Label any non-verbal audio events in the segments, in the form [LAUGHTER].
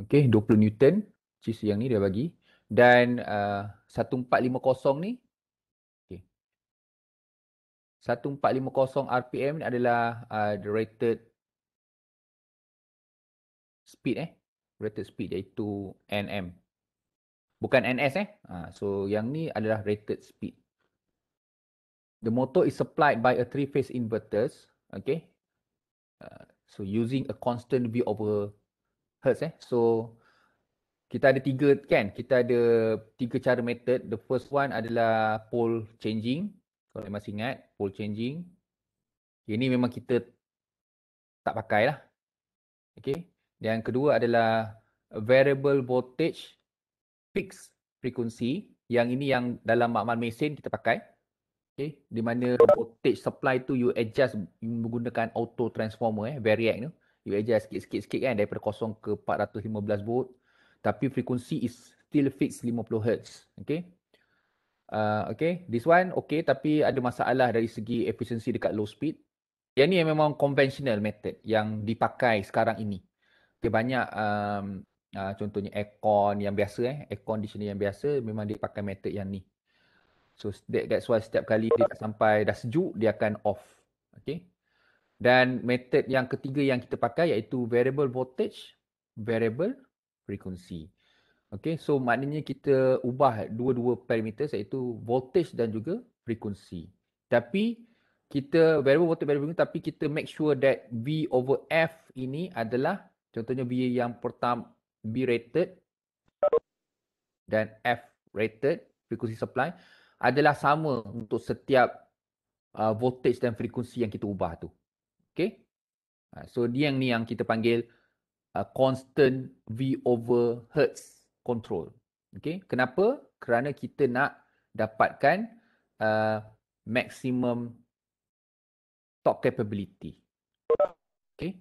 Okey, 20 Newton. Cis yang ni dia bagi. Dan uh, 1450 ni. Okey. 1450 RPM ni adalah uh, rated speed eh. Rated speed iaitu NM. Bukan NS eh. Uh, so yang ni adalah rated speed. The motor is supplied by a three-phase inverters. Okay. Uh, so using a constant V over hertz eh. So kita ada tiga kan, kita ada tiga cara method. The first one adalah pole changing. Kalau anda masih ingat, pole changing. Ini memang kita tak pakai lah. Okay. Yang kedua adalah variable voltage fixed frequency. Yang ini yang dalam makmal mesin kita pakai. Okay. Di mana voltage supply tu you adjust menggunakan auto transformer eh, variac tu you adjust sikit-sikit-sikit kan daripada 0 ke 415 volt tapi frekuensi is still fixed 50 hertz. okay uh, okay this one okay tapi ada masalah dari segi efisiensi dekat low speed yang ni yang memang conventional method yang dipakai sekarang ini okay, banyak um, uh, contohnya aircon yang biasa eh di sini yang biasa memang dia pakai method yang ni so that, that's why setiap kali dia sampai dah sejuk dia akan off okay dan method yang ketiga yang kita pakai iaitu variable voltage, variable frequency. Okay, so maknanya kita ubah dua-dua parameter iaitu voltage dan juga frequency. Tapi kita variable voltage, variable frequency tapi kita make sure that V over F ini adalah contohnya V yang pertama V rated dan F rated frequency supply adalah sama untuk setiap uh, voltage dan frekuensi yang kita ubah tu. Okay. Ha, so dia yang ni yang kita panggil uh, constant V over Hertz control. Okay. Kenapa? Kerana kita nak dapatkan uh, maximum top capability. Okay.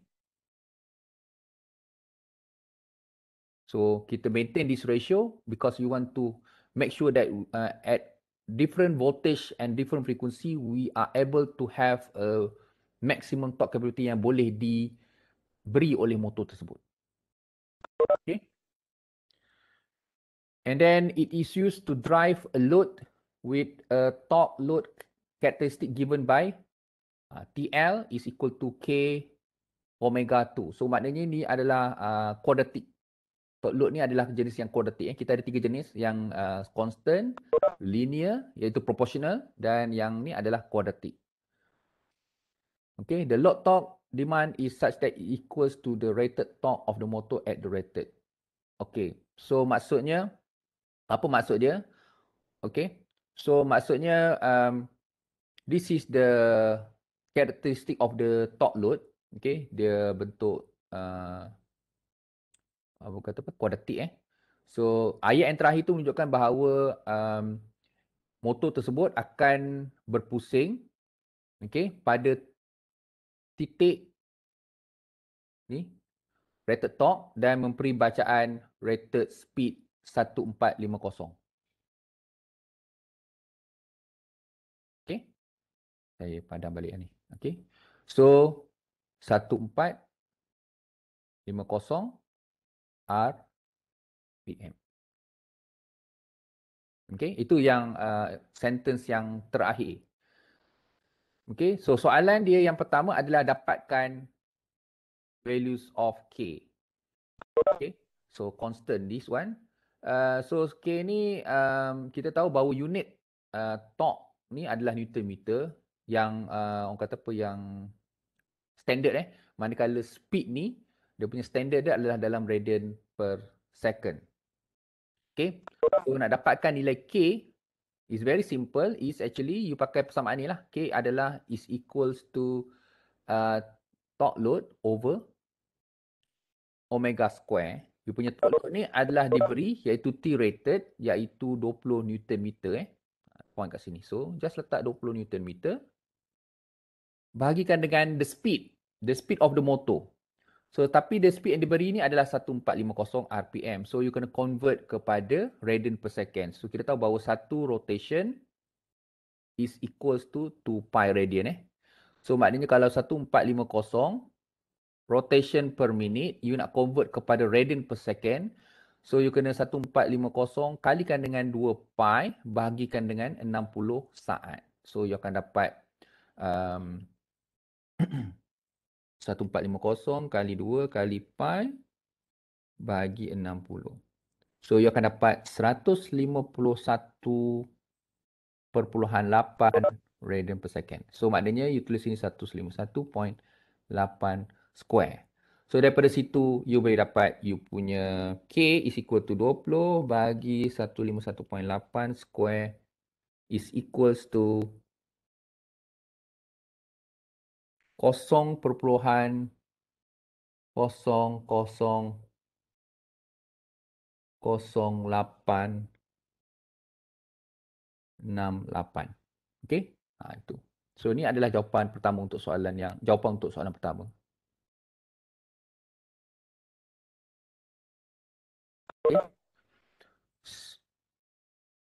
So kita maintain this ratio because we want to make sure that uh, at different voltage and different frequency we are able to have a maximum torque capability yang boleh diberi oleh motor tersebut. Okay. And then it is used to drive a load with a top load characteristic given by uh, TL is equal to K omega 2. So maknanya ni adalah uh, quadratic. Top load ni adalah jenis yang quadratic. Eh. Kita ada tiga jenis yang uh, constant, linear iaitu proportional dan yang ni adalah quadratic. Okay, the load torque demand is such that it equals to the rated torque of the motor at the rated. Okay, so maksudnya, apa maksud dia? Okay, so maksudnya, um, this is the characteristic of the torque load. Okay, dia bentuk, uh, apa kata apa, kuadratik eh. So, ayat yang terakhir tu menunjukkan bahawa um, motor tersebut akan berpusing okay, pada titik ni rated torque dan memberi bacaan rated speed 1450. Okey. Saya padam balik ni. Okey. So 1450 RPM. Okey, itu yang uh, sentence yang terakhir. Okay, so soalan dia yang pertama adalah dapatkan values of k. Okay, so constant this one. Uh, so k ni um, kita tahu bahawa unit uh, torque ni adalah newton meter yang uh, orang kata apa yang standard eh. Manakala speed ni dia punya standard dia adalah dalam radian per second. Okay, so nak dapatkan nilai k It's very simple. It's actually you pakai persamaan ni lah. K adalah is equals to uh, top load over omega square. You punya top load ni adalah diberi iaitu T rated iaitu 20 Newton meter eh. Point kat sini. So just letak 20 Newton meter. Bahagikan dengan the speed. The speed of the motor. So tapi the speed yang diberi ni adalah 1450 RPM. So you kena convert kepada radian per second. So kita tahu bahawa satu rotation is equals to 2 pi radian eh. So maknanya kalau 1450 rotation per minute you nak convert kepada radian per second. So you kena 1450 kalikan dengan 2 pi bahagikan dengan 60 saat. So you akan dapat um, [CLEARS THROAT] 1450 kali 2 kali pi bagi 60. So you akan dapat 151.8 radian per second. So maknanya you tulis sini 151.8 square. So daripada situ you boleh dapat you punya K is equal to 20 bagi 151.8 square is equals to kosong kosong kosong kosong perpuluhan lapan enam lapan Okey. Ha, itu. So ini adalah jawapan pertama untuk soalan yang jawapan untuk soalan pertama. Okey.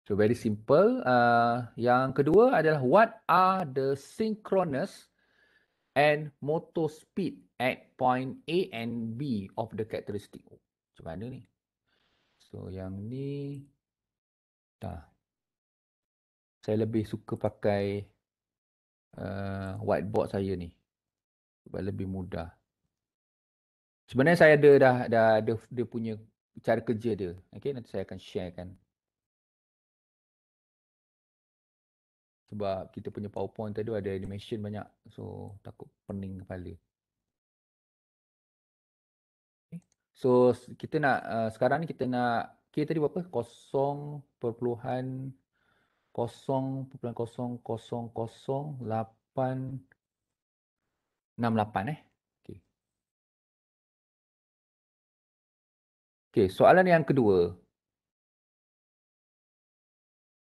So very simple. Uh, yang kedua adalah what are the synchronous and motor speed at point A and B of the characteristic. Macam mana ni? So yang ni dah. Saya lebih suka pakai uh, whiteboard saya ni. Sebab lebih mudah. Sebenarnya saya ada dah dah ada dia punya cara kerja dia. Okay, nanti saya akan sharekan. kan. sebab kita punya powerpoint tadi ada animation banyak so takut pening kepala okay. so kita nak uh, sekarang ni kita nak k tadi berapa kosong perpuluhan kosong perpuluhan kosong kosong kosong lapan enam lapan eh okay. okay soalan yang kedua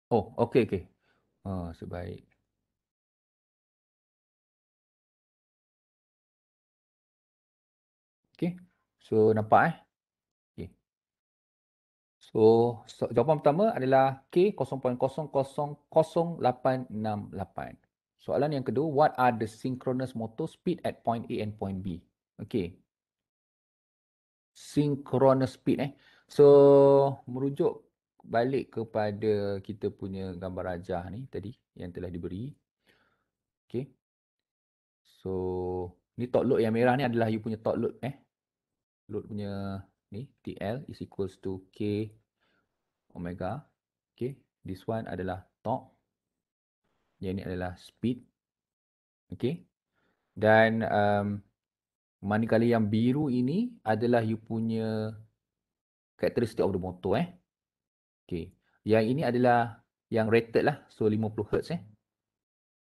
Oh, okay, okay. Oh, sebaik. Okay. So, nampak eh. Okay. So, so jawapan pertama adalah K0.00868. Soalan yang kedua, what are the synchronous motor speed at point A and point B? Okay. Synchronous speed eh. So, merujuk balik kepada kita punya gambar rajah ni tadi yang telah diberi. Okay. So, ni top load yang merah ni adalah you punya top load eh. Load punya ni TL is equals to K omega. Okay. This one adalah top. Yang ni adalah speed. Okay. Dan um, manakala yang biru ini adalah you punya characteristic of the motor eh. Okey, Yang ini adalah yang rated lah. So 50 Hz eh.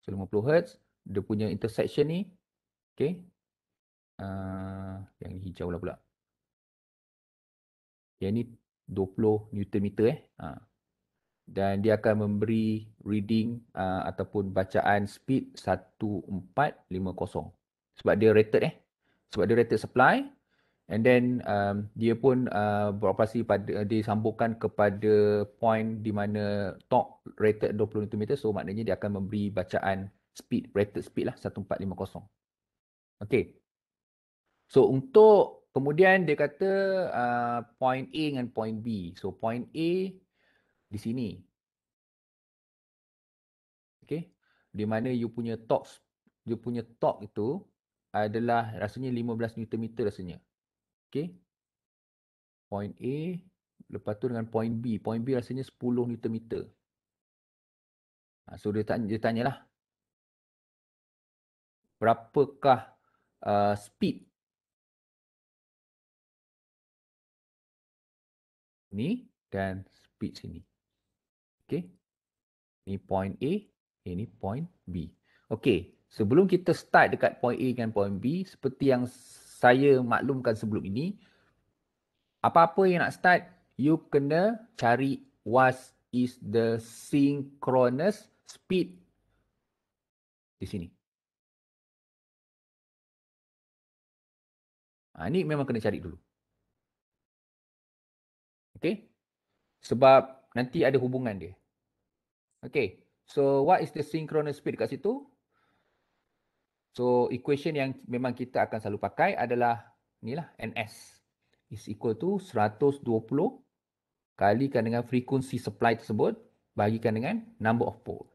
So 50 Hz. Dia punya intersection ni. Okey, Uh, yang ni hijau lah pula. Yang ni 20 Nm eh. Uh. Dan dia akan memberi reading uh, ataupun bacaan speed 1450. Sebab dia rated eh. Sebab dia rated supply. And then um, dia pun uh, beroperasi pada disambungkan kepada point di mana top rated 20 Nm so maknanya dia akan memberi bacaan speed rated speed lah 1450. Okay. So untuk kemudian dia kata uh, point A dengan point B. So point A di sini. Okay. Di mana you punya top you punya top itu adalah rasanya 15 Nm rasanya. Okay. Point A. Lepas tu dengan point B. Point B rasanya 10 Nm. Ha, so dia tanya, dia tanya Berapakah uh, speed? ini dan speed sini. Okay. ini point A. Ini eh, point B. Okay. Sebelum kita start dekat point A dengan point B. Seperti yang saya maklumkan sebelum ini apa-apa yang nak start you kena cari what is the synchronous speed di sini ha, ini memang kena cari dulu okay sebab nanti ada hubungan dia okay so what is the synchronous speed kat situ So equation yang memang kita akan selalu pakai adalah ni lah NS is equal to 120 kalikan dengan frekuensi supply tersebut bagikan dengan number of pole.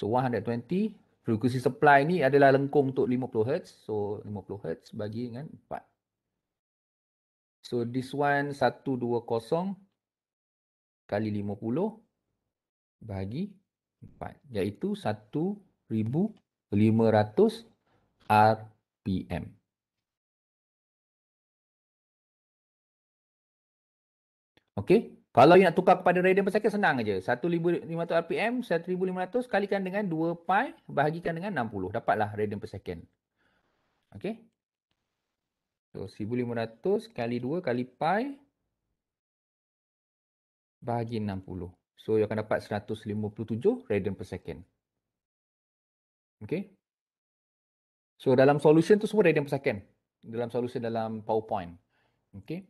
So 120 frekuensi supply ni adalah lengkung untuk 50 Hz. So 50 Hz bagi dengan 4. So this one 120 kali 50 bagi 4 iaitu 1000 500 RPM. Okey, kalau nak tukar kepada radian per second senang aja. 1500 RPM 1500 kalikan dengan 2 pi bahagikan dengan 60 dapatlah radian per second. Okey. So 1500 kali 2 kali pi bahagi 60. So you akan dapat 157 radian per second. Okay. So dalam solution tu semua radian per second. Dalam solution dalam PowerPoint. Okay.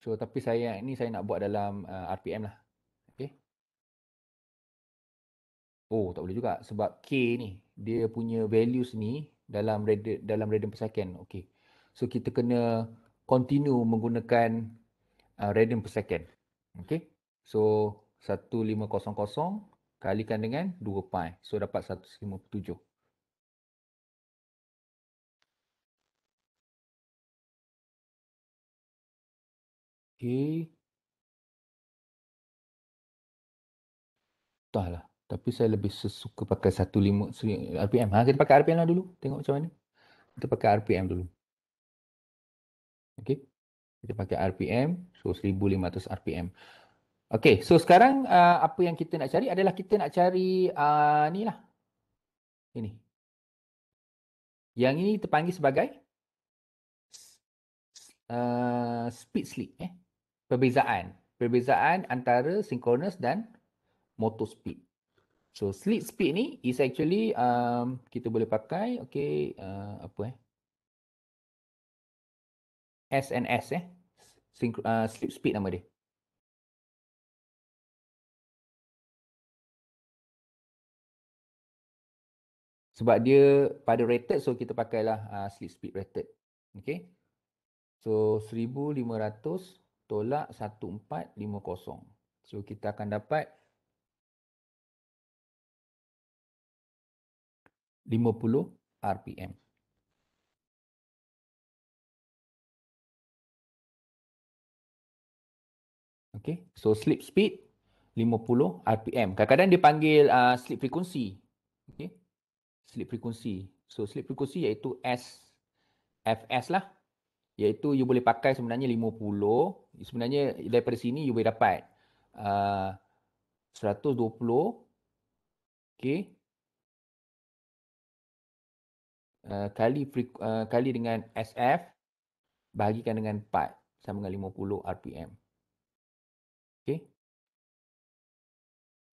So tapi saya ni saya nak buat dalam uh, RPM lah. Okay. Oh tak boleh juga sebab K ni dia punya values ni dalam radi dalam radian per second. Okay. So kita kena continue menggunakan uh, radian per second. Okay. So 1500 kalikan dengan 2 pi. So dapat 157. Okay. lah. Tapi saya lebih sesuka pakai 15 RPM. Ha, kita pakai RPM lah dulu. Tengok macam mana. Kita pakai RPM dulu. Okay. Kita pakai RPM. So 1500 RPM. Okay, so sekarang uh, apa yang kita nak cari adalah kita nak cari uh, ni lah. Ini. Yang ini terpanggil sebagai uh, speed sleep. Eh? Perbezaan. Perbezaan antara synchronous dan motor speed. So, sleep speed ni is actually um, kita boleh pakai, okay, uh, apa eh? S eh? Synch- uh, sleep speed nama dia. sebab dia pada rated so kita pakailah uh, slip speed rated okey so 1500 tolak 1450 so kita akan dapat 50 rpm okey so slip speed 50 rpm kadang-kadang dipanggil uh, ah, slip frequency okey Slip frequency. So slip frequency iaitu S FS lah. Iaitu you boleh pakai sebenarnya 50. Sebenarnya daripada sini you boleh dapat uh, 120. Okay. Uh, kali uh, kali dengan SF bahagikan dengan 4 sama dengan 50 RPM.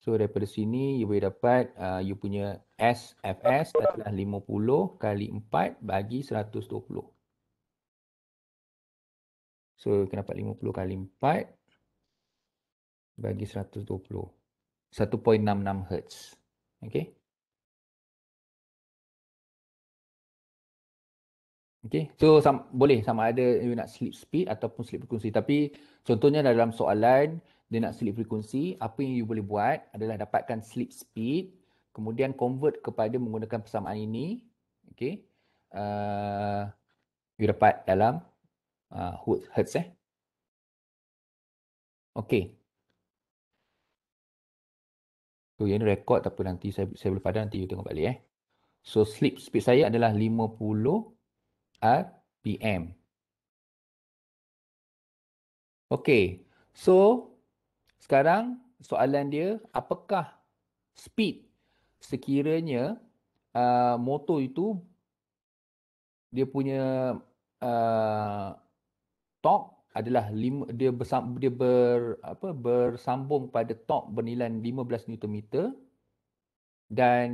So daripada sini you boleh dapat uh, you punya SFS adalah 50 kali 4 bagi 120. So kita dapat 50 kali 4 bagi 120. 1.66 Hz. Okay. Okay. So sam- boleh sama ada you nak slip speed ataupun slip frequency. Tapi contohnya dalam soalan dia nak sleep frequency, apa yang you boleh buat adalah dapatkan sleep speed, kemudian convert kepada menggunakan persamaan ini, okay, uh, you dapat dalam uh, hertz eh. Okay. So, yang ni record tak apa nanti saya, saya boleh padan nanti you tengok balik eh. So, sleep speed saya adalah 50 RPM. Okay. So, sekarang soalan dia, apakah speed sekiranya uh, motor itu dia punya uh, torque adalah lima, dia bersam, dia ber apa bersambung pada top bernilai 15 Nm dan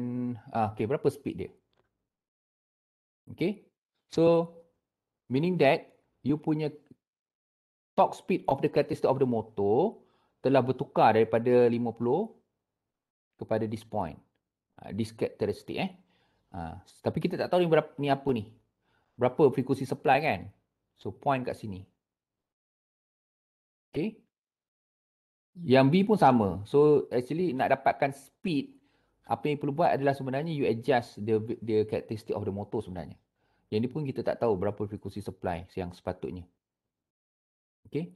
uh, ah, okey berapa speed dia Okay, so meaning that you punya torque speed of the catalyst of the motor telah bertukar daripada 50 kepada this point. Uh, this characteristic eh. Uh, tapi kita tak tahu ni, berapa, ni apa ni. Berapa frekuensi supply kan. So point kat sini. Okay. Yang B pun sama. So actually nak dapatkan speed. Apa yang perlu buat adalah sebenarnya you adjust the, the characteristic of the motor sebenarnya. Yang ni pun kita tak tahu berapa frekuensi supply yang sepatutnya. Okay.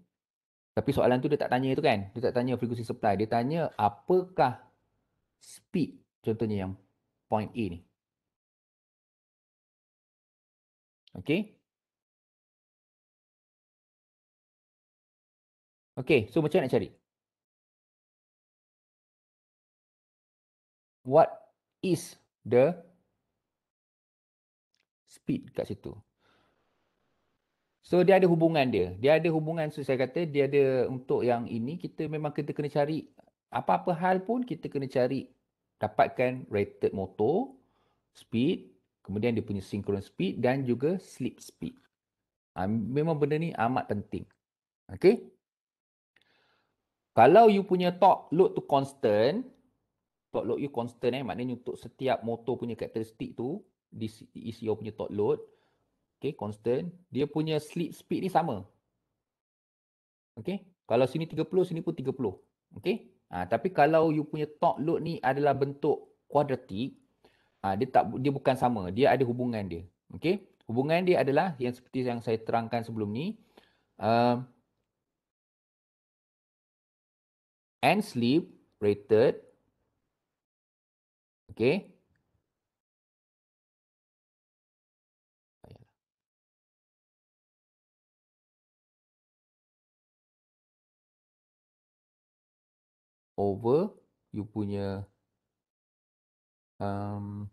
Tapi soalan tu dia tak tanya tu kan. Dia tak tanya frequency supply. Dia tanya apakah speed contohnya yang point A ni. Okay. Okay, so macam mana nak cari? What is the speed kat situ? So dia ada hubungan dia. Dia ada hubungan so saya kata dia ada untuk yang ini kita memang kita kena cari apa-apa hal pun kita kena cari dapatkan rated motor, speed, kemudian dia punya synchronous speed dan juga slip speed. Ha, memang benda ni amat penting. Okay. Kalau you punya torque load tu constant, torque load you constant eh, maknanya untuk setiap motor punya karakteristik tu, this is your punya torque load, Okay, constant. Dia punya sleep speed ni sama. Okay, kalau sini 30, sini pun 30. Okay, ha, tapi kalau you punya top load ni adalah bentuk kuadratik. ha, dia tak dia bukan sama. Dia ada hubungan dia. Okay, hubungan dia adalah yang seperti yang saya terangkan sebelum ni. Uh, and sleep rated. Okay, over you punya um,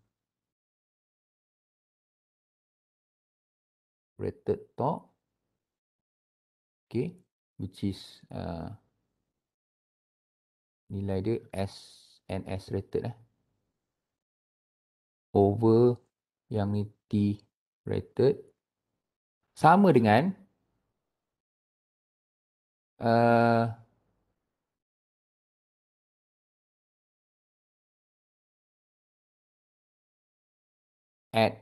rated talk okay which is uh, nilai dia S and S rated eh. over yang ni T rated sama dengan uh, at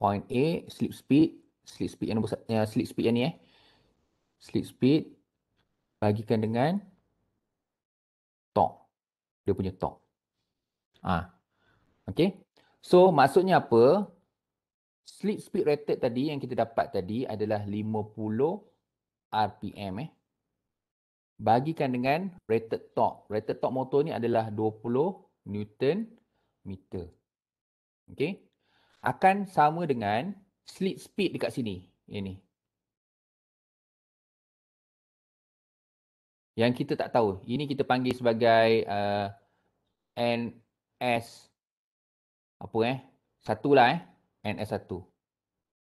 point A slip speed slip speed yang nombor yang sleep speed yang ni eh slip speed bagikan dengan torque dia punya torque ah okey so maksudnya apa slip speed rated tadi yang kita dapat tadi adalah 50 rpm eh bagikan dengan rated torque rated torque motor ni adalah 20 newton meter okey akan sama dengan slip speed dekat sini. Ini. Yang kita tak tahu. Ini kita panggil sebagai uh, NS. Apa eh? Satulah eh. NS1.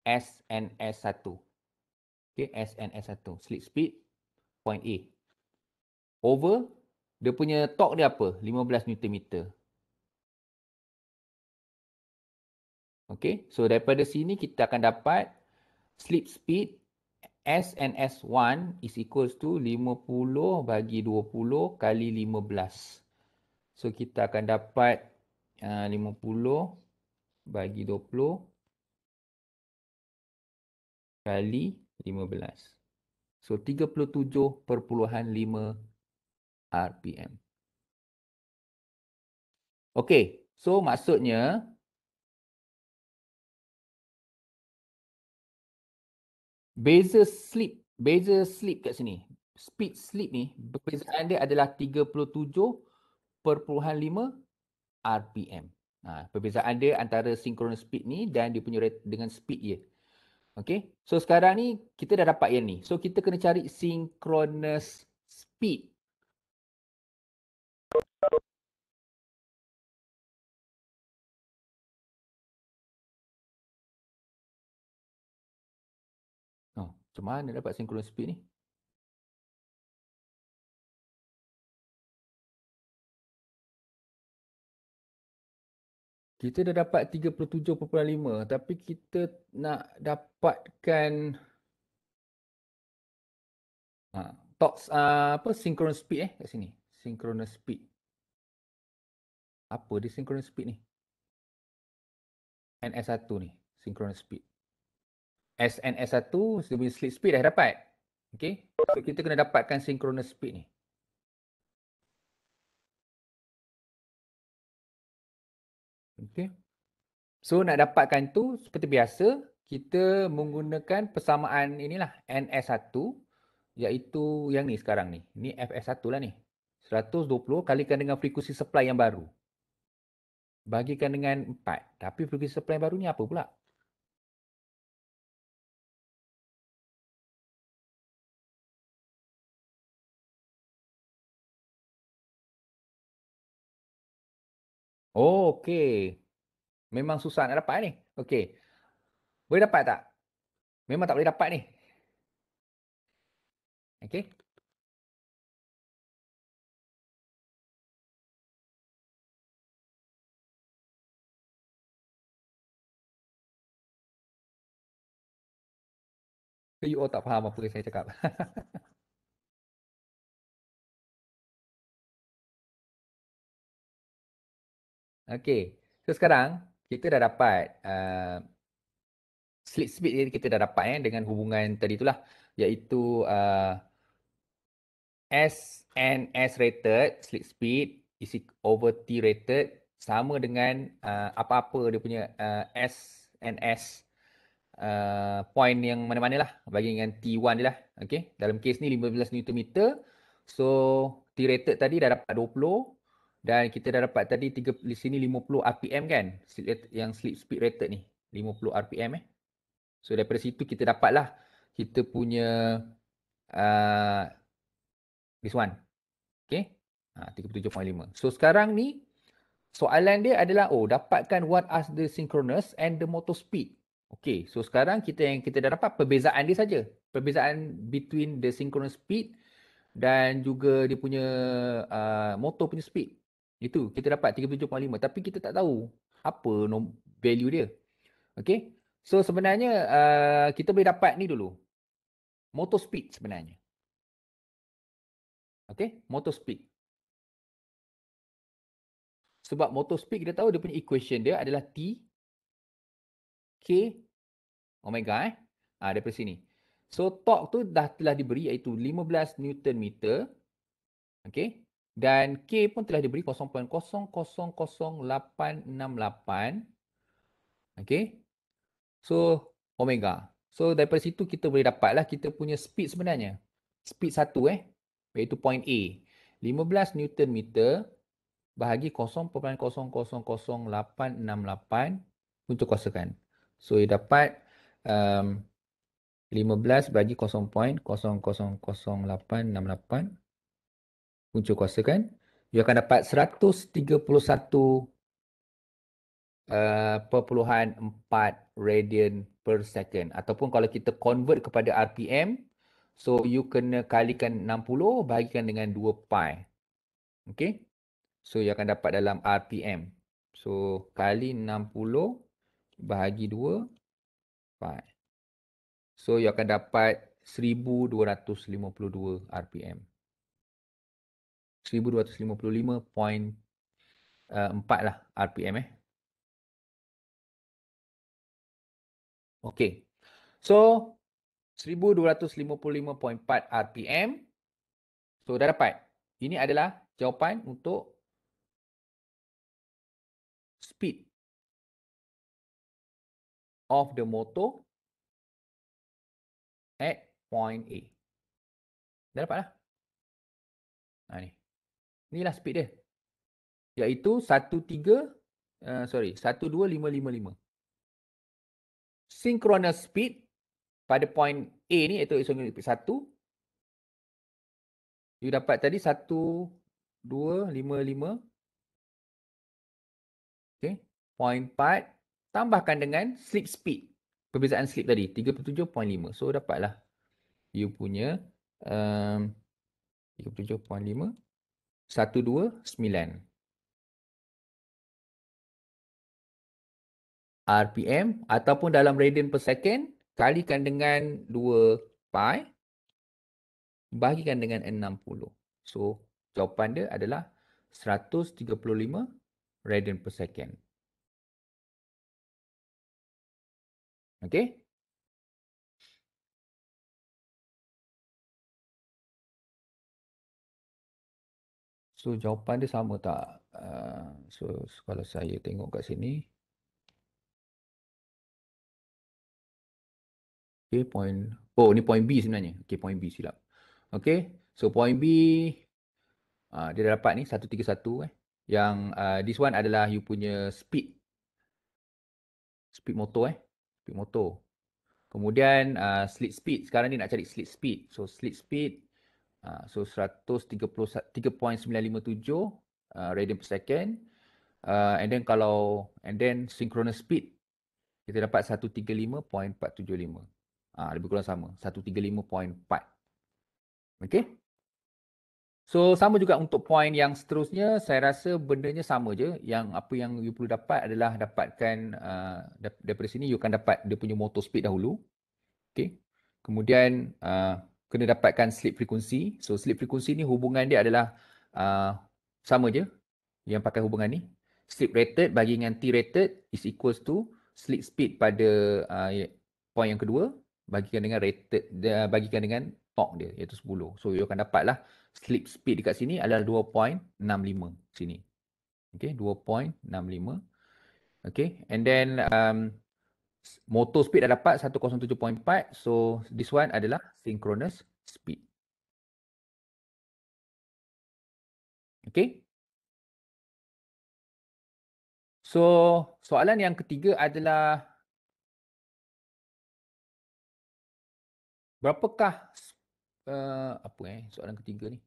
SNS1. Okay. SNS1. Slip speed. Point A. Over. Dia punya torque dia apa? 15 Nm. Okay, so daripada sini kita akan dapat slip speed S and S1 is equals to 50 bagi 20 kali 15. So kita akan dapat uh, 50 bagi 20 kali 15. So perpuluhan 37.5 RPM. Okay, so maksudnya Beza sleep, beza sleep kat sini. Speed sleep ni perbezaan dia adalah 37.5 RPM. Ha, perbezaan dia antara synchronous speed ni dan dia punya rate dengan speed dia. Okay. So sekarang ni kita dah dapat yang ni. So kita kena cari synchronous speed. Macam mana dapat synchronous speed ni? Kita dah dapat 37.5 tapi kita nak dapatkan ha, top uh, ah, apa synchronous speed eh kat sini. Synchronous speed. Apa dia synchronous speed ni? NS1 ni, synchronous speed. SNS1 sebelum slip speed dah dapat. Okey. So kita kena dapatkan synchronous speed ni. Okey. So nak dapatkan tu seperti biasa kita menggunakan persamaan inilah NS1 iaitu yang ni sekarang ni. Ni FS1 lah ni. 120 kalikan dengan frekuensi supply yang baru. Bagikan dengan 4. Tapi frekuensi supply yang baru ni apa pula? Oh, okey. Memang susah nak dapat ni. Okey. Boleh dapat tak? Memang tak boleh dapat ni. Okey. You e all tak faham apa yang saya cakap. [LAUGHS] Okey. So sekarang kita dah dapat uh, slip speed ni kita dah dapat eh dengan hubungan tadi itulah iaitu uh, S N S rated slip speed is over T rated sama dengan uh, apa-apa dia punya uh, S N S uh, point yang mana-mana lah bagi dengan T1 je lah. Okay. Dalam kes ni 15 Nm. So T rated tadi dah dapat 20 dan kita dah dapat tadi tiga, di sini 50 RPM kan yang slip speed rated ni 50 RPM eh. So daripada situ kita dapat lah kita punya uh, this one. Okay. Ha, 37.5. So sekarang ni soalan dia adalah oh dapatkan what are the synchronous and the motor speed. Okay. So sekarang kita yang kita dah dapat perbezaan dia saja. Perbezaan between the synchronous speed dan juga dia punya uh, motor punya speed. Itu kita dapat 37.5 tapi kita tak tahu apa value dia. Okay. So sebenarnya uh, kita boleh dapat ni dulu. Motor speed sebenarnya. Okay. Motor speed. Sebab motor speed kita tahu dia punya equation dia adalah T K omega eh. Ha, daripada sini. So torque tu dah telah diberi iaitu 15 Newton meter. Okay. Dan K pun telah diberi 0.000868. Okay. So, omega. So, daripada situ kita boleh dapatlah kita punya speed sebenarnya. Speed satu eh. Iaitu point A. 15 Newton meter bahagi 0.000868 untuk kuasakan. So, ia dapat um, 15 bahagi 0.000868 punca kuasa kan you akan dapat 131 uh, eh, perpuluhan 4 radian per second ataupun kalau kita convert kepada RPM so you kena kalikan 60 bahagikan dengan 2 pi okay so you akan dapat dalam RPM so kali 60 bahagi 2 pi so you akan dapat 1252 RPM. 1255.4 lah RPM eh. Okay. So, 1255.4 RPM. So, dah dapat. Ini adalah jawapan untuk speed of the motor at point A. Dah dapat lah. Ha, ni lah speed dia. Iaitu 13 uh, eh, sorry 12555. Synchronous speed pada point A ni iaitu isomer speed 1. You dapat tadi 12555. Okay. Point 4 tambahkan dengan slip speed. Perbezaan slip tadi 37.5. So dapatlah you punya um, 37.5 satu, dua, sembilan. RPM ataupun dalam radian per second kalikan dengan 2 pi bahagikan dengan 60. So jawapan dia adalah 135 radian per second. Okay. So jawapan dia sama tak? Uh, so kalau saya tengok kat sini. Okay point. Oh ni point B sebenarnya. Okay point B silap. Okay. So point B. Uh, dia dah dapat ni 131 eh. Yang uh, this one adalah you punya speed. Speed motor eh. Speed motor. Kemudian uh, slip speed. Sekarang ni nak cari slip speed. So slip speed. Ah, so 133.957 uh, radian per second uh, and then kalau and then synchronous speed kita dapat 135.475 ah uh, lebih kurang sama 135.4 okey so sama juga untuk poin yang seterusnya saya rasa bendanya sama je yang apa yang you perlu dapat adalah dapatkan uh, daripada sini you akan dapat dia punya motor speed dahulu okey kemudian uh, kena dapatkan slip frekuensi. So slip frekuensi ni hubungan dia adalah uh, sama je yang pakai hubungan ni. Slip rated bagi dengan T rated is equals to slip speed pada uh, point yang kedua bagikan dengan rated dia uh, bagikan dengan tok dia iaitu 10. So you akan dapatlah slip speed dekat sini adalah 2.65 sini. Okay, 2.65. Okay, and then um, motor speed dah dapat 107.4 so this one adalah synchronous speed Okay. so soalan yang ketiga adalah berapakah uh, apa eh soalan ketiga ni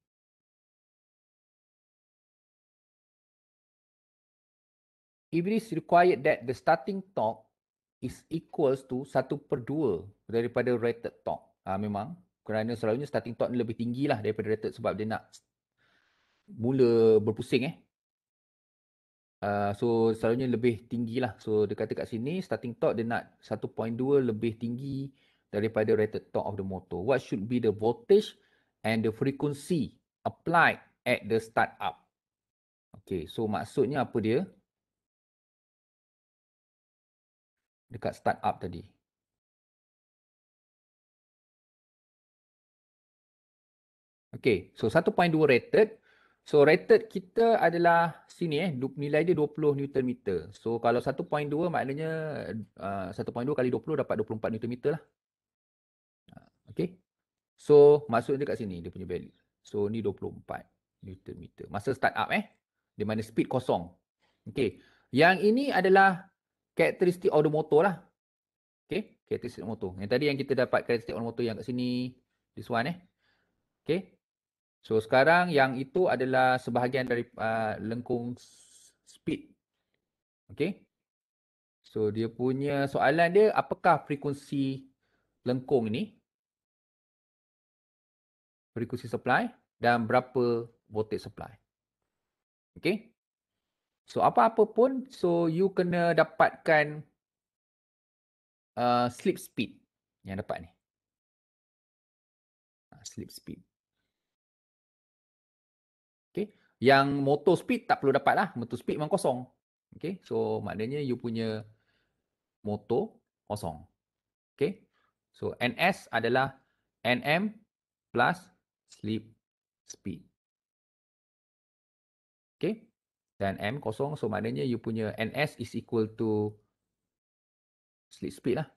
If it is required that the starting torque is equals to 1 per 2 daripada rated top. Ha, memang kerana selalunya starting top ni lebih tinggi lah daripada rated sebab dia nak mula berpusing eh. Uh, so selalunya lebih tinggi lah. So dia kata kat sini starting top dia nak 1.2 lebih tinggi daripada rated top of the motor. What should be the voltage and the frequency applied at the start up? Okay so maksudnya apa dia? dekat start up tadi. Okay, so 1.2 rated. So rated kita adalah sini eh, nilai dia 20 meter. So kalau 1.2 maknanya uh, 1.2 kali 20 dapat 24 meter lah. Ah, okay. So masuk dia kat sini dia punya value. So ni 24 meter. Masa start up eh. Di mana speed kosong. Okay. Yang ini adalah karakteristik of the motor lah. Okay, karakteristik motor. Yang tadi yang kita dapat karakteristik of motor yang kat sini. This one eh. Okay. So sekarang yang itu adalah sebahagian dari uh, lengkung speed. Okay. So dia punya soalan dia apakah frekuensi lengkung ini? Frekuensi supply dan berapa voltage supply? Okay. So apa-apa pun, so you kena dapatkan uh, slip speed yang dapat ni. Ah, slip speed. Okay. Yang motor speed tak perlu dapat lah. Motor speed memang kosong. Okay. So maknanya you punya motor kosong. Okay. So NS adalah NM plus slip speed. Okay dan M kosong. So maknanya you punya NS is equal to slip speed lah.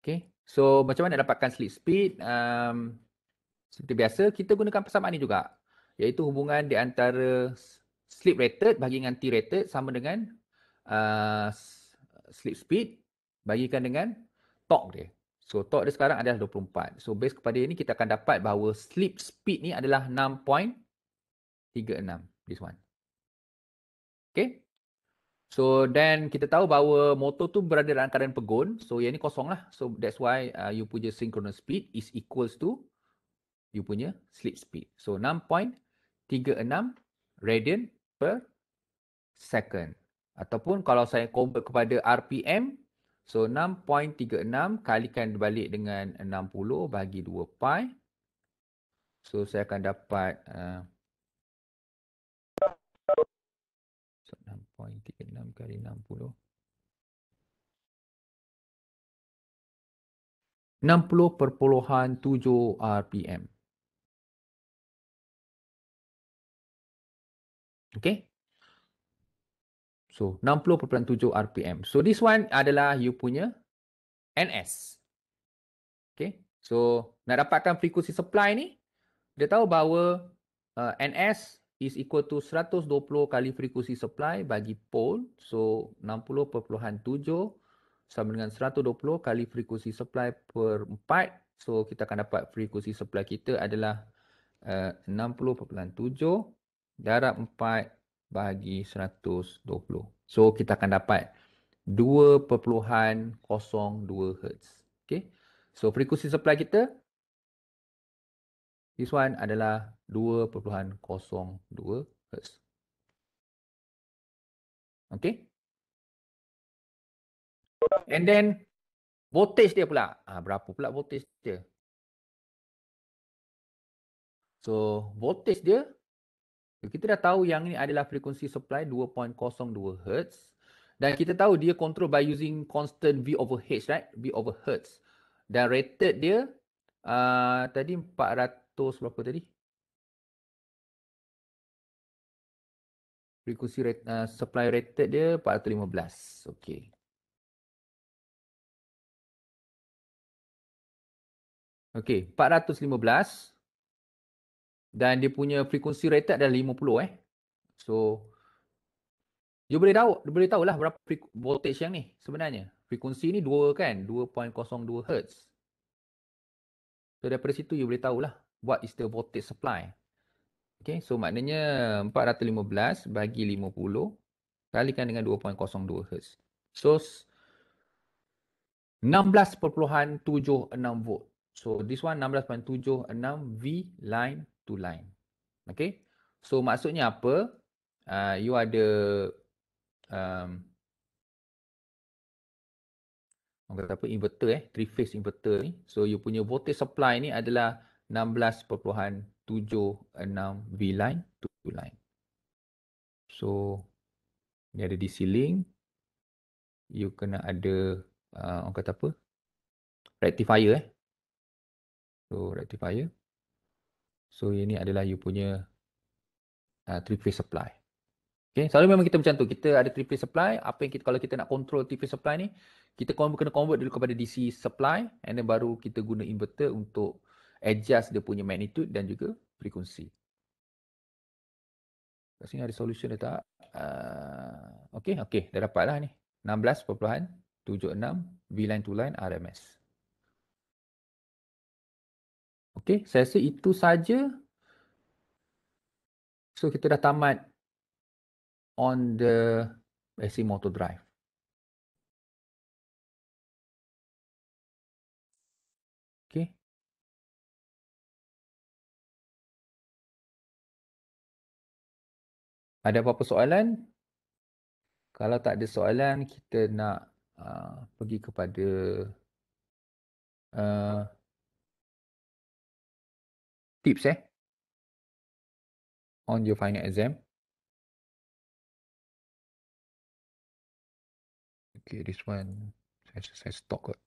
Okay. So macam mana nak dapatkan slip speed? Um, seperti biasa kita gunakan persamaan ni juga. Iaitu hubungan di antara slip rated bagi dengan T rated sama dengan uh, slip speed bagikan dengan torque dia. So torque dia sekarang adalah 24. So based kepada ini kita akan dapat bahawa slip speed ni adalah 36 this one okay so then kita tahu bahawa motor tu berada dalam keadaan pegun so yang ni kosong lah so that's why uh, you punya synchronous speed is equals to you punya slip speed so 6.36 radian per second ataupun kalau saya convert kepada RPM so 6.36 kalikan balik dengan 60 bagi 2 pi so saya akan dapat uh, 0.36 kali 60. 60.7 RPM. Okay. So, 60.7 RPM. So, this one adalah you punya NS. Okay. So, nak dapatkan frekuensi supply ni, dia tahu bahawa uh, NS is equal to 120 kali frekuensi supply bagi pole. So 60.7 sama dengan 120 kali frekuensi supply per 4. So kita akan dapat frekuensi supply kita adalah eh, uh, 60.7 darab 4 bagi 120. So kita akan dapat 2.02 Hz. Okay. So frekuensi supply kita This one adalah 2.02 Hz. Okay. And then voltage dia pula. Ah, berapa pula voltage dia? So voltage dia kita dah tahu yang ini adalah frekuensi supply 2.02 Hz dan kita tahu dia control by using constant V over H right V over Hz dan rated dia uh, tadi 400 100 berapa tadi? Frekuensi rate, uh, supply rated dia 415. Okay. Okay, 415 dan dia punya frekuensi rated adalah 50 eh. So you boleh tahu, you boleh lah berapa voltage yang ni sebenarnya. Frekuensi ni 2 kan, 2.02 Hz. So daripada situ you boleh tahulah what is the voltage supply. Okay, so maknanya 415 bagi 50 kalikan dengan 2.02 Hz. So, 16.76 volt. So, this one 16.76 V line to line. Okay, so maksudnya apa? Uh, you ada... Um, orang kata apa inverter eh three phase inverter ni so you punya voltage supply ni adalah 16.76 V line to V line. So, ni ada DC link. You kena ada, uh, orang kata apa? Rectifier eh. So, rectifier. So, ini adalah you punya uh, three-phase supply. Okay, selalu memang kita macam tu. Kita ada three-phase supply. Apa yang kita, kalau kita nak control three-phase supply ni, kita kena convert dulu kepada DC supply and then baru kita guna inverter untuk adjust dia punya magnitude dan juga frekuensi. Kat sini ada solution dia tak? Uh, ah, okay, okay. Dah dapat lah ni. 16.76 V-line to line RMS. Okay, saya rasa itu saja. So, kita dah tamat on the AC motor drive. Ada apa-apa soalan? Kalau tak ada soalan, kita nak uh, pergi kepada uh, tips eh on your final exam. Okay, this one, saya, saya stop kot.